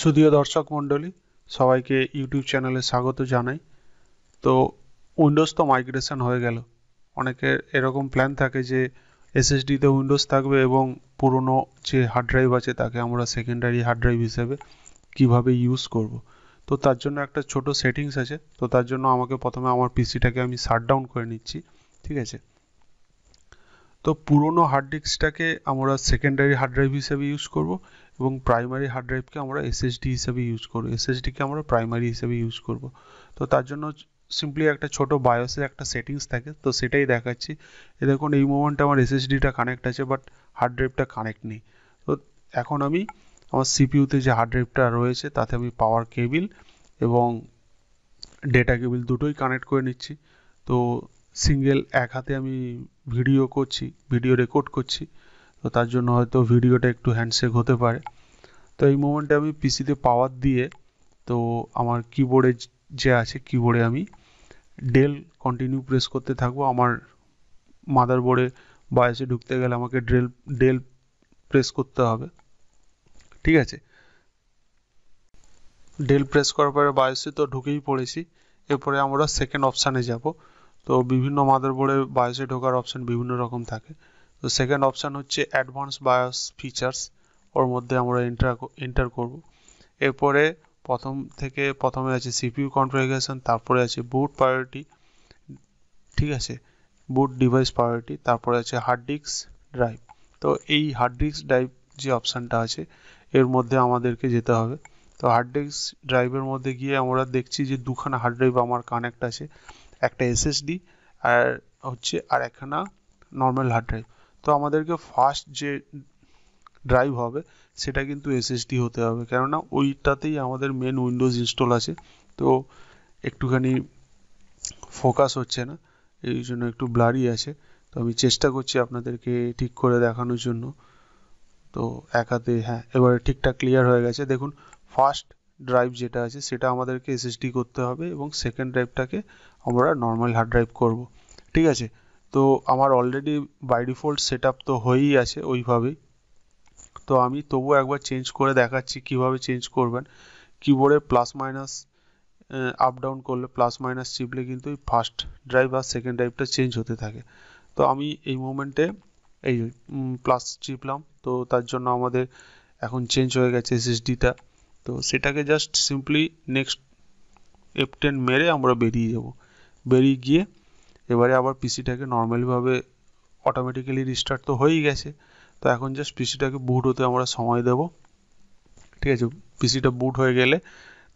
সুদীয় দর্শক মণ্ডলী সবাইকে ইউটিউব চ্যানেলে স্বাগত জানাই তো উইন্ডোজ তো মাইগ্রেশন হয়ে গেল অনেকের এরকম প্ল্যান থাকে যে এসএসডিতে উইন্ডোজ থাকবে এবং পুরনো যে হার্ড ড্রাইভ আছে তাকে আমরা সেকেন্ডারি হার্ড ড্রাইভ হিসেবে কিভাবে ইউজ করব তো তার জন্য একটা ছোট সেটিংস আছে তো তার জন্য আমাকে প্রথমে আমার পিসিটাকে আমি শাটডাউন করে নিচ্ছি ঠিক আছে তো পুরনো হার্ড ডিস্কটাকে আমরা সেকেন্ডারি হার্ড ড্রাইভ হিসেবে ইউজ করব এবং প্রাইমারি হার্ড ড্রাইভকে আমরা এসএসডি হিসেবে ইউজ করব এসএসডিকে আমরা প্রাইমারি হিসেবে ইউজ করব তো তার জন্য সিম্পলি একটা ছোট বায়োসের একটা সেটিংস থাকে তো সেটাই দেখাচ্ছি এ দেখুন এই মোমেন্টে আমার এসএসডিটা কানেক্ট আছে বাট হার্ড ড্রাইভটা কানেক্ট নেই তো এখন আমি আমার সিপিউতে যে হার্ড ড্রাইভটা রয়েছে তাতে আমি পাওয়ার কেবিল এবং ডেটা কেবিল দুটোই কানেক্ট করে নিচ্ছি তো সিঙ্গেল এক হাতে আমি ভিডিও করছি ভিডিও রেকর্ড করছি তো তার জন্য হয়তো ভিডিওটা একটু হ্যান্ডশেক হতে পারে তো এই মোমেন্টে আমি পিসিতে পাওয়ার দিয়ে তো আমার কিবোর্ডে যে আছে কিবোর্ডে আমি ডেল কন্টিনিউ প্রেস করতে থাকবো আমার মাদারবোর্ডে বায়াসে ঢুকতে গেলে আমাকে ডেল ডেল প্রেস করতে হবে ঠিক আছে ডেল প্রেস করার পরে বায়োসে তো ঢুকেই পড়েছি এরপরে আমরা সেকেন্ড অপশানে যাব তো বিভিন্ন মাদারবোর্ডে বায়োসে ঢোকার অপশান বিভিন্ন রকম থাকে তো সেকেন্ড অপশান হচ্ছে অ্যাডভান্স বায়োস ফিচার্স ওর মধ্যে আমরা এন্টার এন্টার করব এরপরে প্রথম থেকে প্রথমে আছে সিপিইউ কনফিগারেশন তারপরে আছে বুট প্রায়োরিটি ঠিক আছে বুট ডিভাইস প্রায়োরিটি তারপরে আছে হার্ড ডিস্ক ড্রাইভ তো এই হার্ড ডিস্ক ড্রাইভ যে অপশানটা আছে এর মধ্যে আমাদেরকে যেতে হবে তো হার্ড ডিস্ক ড্রাইভের মধ্যে গিয়ে আমরা দেখছি যে দুখানা হার্ড ড্রাইভ আমার কানেক্ট আছে একটা এসএসডি আর হচ্ছে আর একখানা নর্মাল হার্ড ড্রাইভ তো আমাদেরকে ফার্স্ট যে ড্রাইভ হবে সেটা কিন্তু এসএসডি হতে হবে কেননা ওইটাতেই আমাদের মেন উইন্ডোজ ইনস্টল আছে তো একটুখানি ফোকাস হচ্ছে না এই জন্য একটু ব্লারি আছে তো আমি চেষ্টা করছি আপনাদেরকে ঠিক করে দেখানোর জন্য তো এক হাতে হ্যাঁ এবারে ঠিকঠাক ক্লিয়ার হয়ে গেছে দেখুন ফার্স্ট ড্রাইভ যেটা আছে সেটা আমাদেরকে এসএসডি করতে হবে এবং সেকেন্ড ড্রাইভটাকে আমরা নর্মাল হার্ড ড্রাইভ করব ঠিক আছে তো আমার already by default set up তো হয়েই আছে ওইভাবেই তো আমি তবু একবার চেঞ্জ করে দেখাচ্ছি কিভাবে চেঞ্জ করবেন কিবোর্ডে প্লাস মাইনাস আপ ডাউন করলে প্লাস মাইনাস চিপলে কিন্তু ওই ফার্স্ট ড্রাইভ আর সেকেন্ড ড্রাইভটা চেঞ্জ হতে থাকে তো আমি এই মুমেন্টে এই প্লাস চিপলাম তো তার জন্য আমাদের এখন চেঞ্জ হয়ে গেছে এসএসডিটা তো সেটাকে just simply next F ten মেরে আমরা বেরিয়ে যাব বেরিয়ে গিয়ে এবারে আবার পিসিটাকে নর্মালিভাবে অটোমেটিক্যালি রিস্টার্ট তো হয়েই গেছে তো এখন জাস্ট পিসিটাকে বুট হতে আমরা সময় দেব ঠিক আছে পিসিটা বুট হয়ে গেলে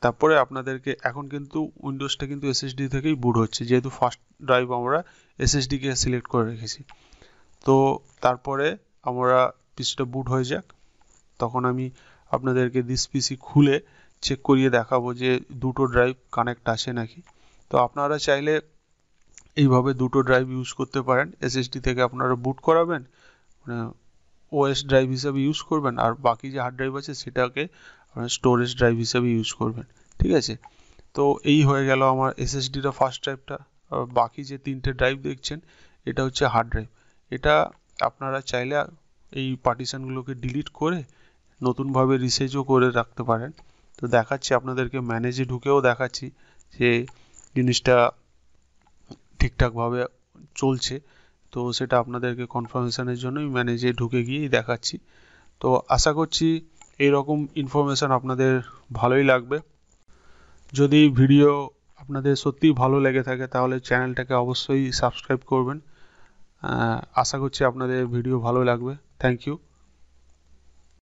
তারপরে আপনাদেরকে এখন কিন্তু উইন্ডোজটা কিন্তু এসএসডি থেকেই বুট হচ্ছে যেহেতু ফার্স্ট ড্রাইভ আমরা এসএসডিকে সিলেক্ট করে রেখেছি তো তারপরে আমরা পিসিটা বুট হয়ে যাক তখন আমি আপনাদেরকে দিস পিসি খুলে চেক করিয়ে দেখাবো যে দুটো ড্রাইভ কানেক্ট আছে নাকি তো আপনারা চাইলে এইভাবে দুটো ড্রাইভ ইউজ করতে পারেন এসএসডি থেকে আপনারা বুট করাবেন মানে ওএস ড্রাইভ হিসাবে ইউজ করবেন আর বাকি যে হার্ড ড্রাইভ আছে সেটাকে স্টোরেজ ড্রাইভ হিসাবে ইউজ করবেন ঠিক আছে তো এই হয়ে গেল আমার এসএসডিটা ফার্স্ট ড্রাইভটা বাকি যে তিনটে ড্রাইভ দেখছেন এটা হচ্ছে হার্ড ড্রাইভ এটা আপনারা চাইলে এই পার্টিশানগুলোকে ডিলিট করে নতুনভাবে রিসেজও করে রাখতে পারেন তো দেখাচ্ছি আপনাদেরকে ম্যানেজে ঢুকেও দেখাচ্ছি যে জিনিসটা ঠিকঠাকভাবে চলছে তো সেটা আপনাদেরকে কনফার্মেশনের জন্যই ম্যানেজে ঢুকে গিয়েই দেখাচ্ছি তো আশা করছি এই রকম ইনফরমেশান আপনাদের ভালোই লাগবে যদি ভিডিও আপনাদের সত্যিই ভালো লেগে থাকে তাহলে চ্যানেলটাকে অবশ্যই সাবস্ক্রাইব করবেন আশা করছি আপনাদের ভিডিও ভালো লাগবে থ্যাংক ইউ